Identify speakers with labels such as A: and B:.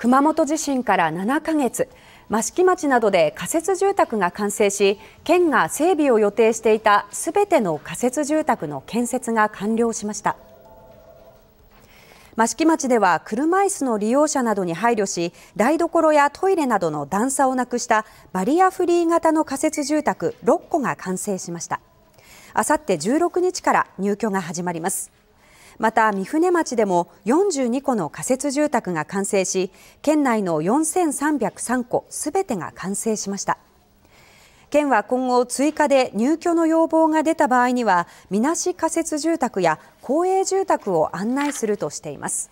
A: 熊本地震から7ヶ月益城町などで仮設住宅が完成し県が整備を予定していたすべての仮設住宅の建設が完了しました益城町では車椅子の利用者などに配慮し台所やトイレなどの段差をなくしたバリアフリー型の仮設住宅6戸が完成しましたあさって16日から入居が始まりますまた御船町でも42戸の仮設住宅が完成し県内の4303戸すべてが完成しました県は今後追加で入居の要望が出た場合にはみなし仮設住宅や公営住宅を案内するとしています